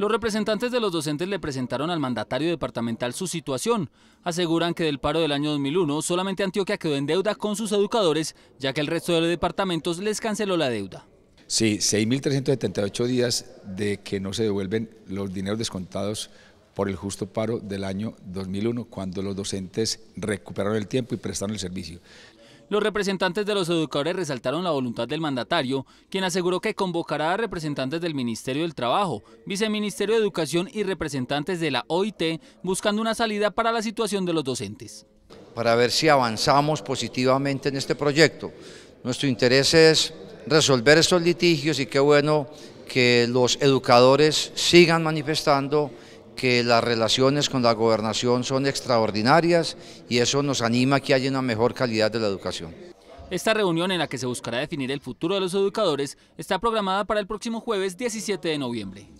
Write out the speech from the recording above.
Los representantes de los docentes le presentaron al mandatario departamental su situación. Aseguran que del paro del año 2001 solamente Antioquia quedó en deuda con sus educadores, ya que el resto de los departamentos les canceló la deuda. Sí, 6.378 días de que no se devuelven los dineros descontados por el justo paro del año 2001, cuando los docentes recuperaron el tiempo y prestaron el servicio. Los representantes de los educadores resaltaron la voluntad del mandatario, quien aseguró que convocará a representantes del Ministerio del Trabajo, Viceministerio de Educación y representantes de la OIT, buscando una salida para la situación de los docentes. Para ver si avanzamos positivamente en este proyecto. Nuestro interés es resolver estos litigios y qué bueno que los educadores sigan manifestando que las relaciones con la gobernación son extraordinarias y eso nos anima a que haya una mejor calidad de la educación. Esta reunión en la que se buscará definir el futuro de los educadores está programada para el próximo jueves 17 de noviembre.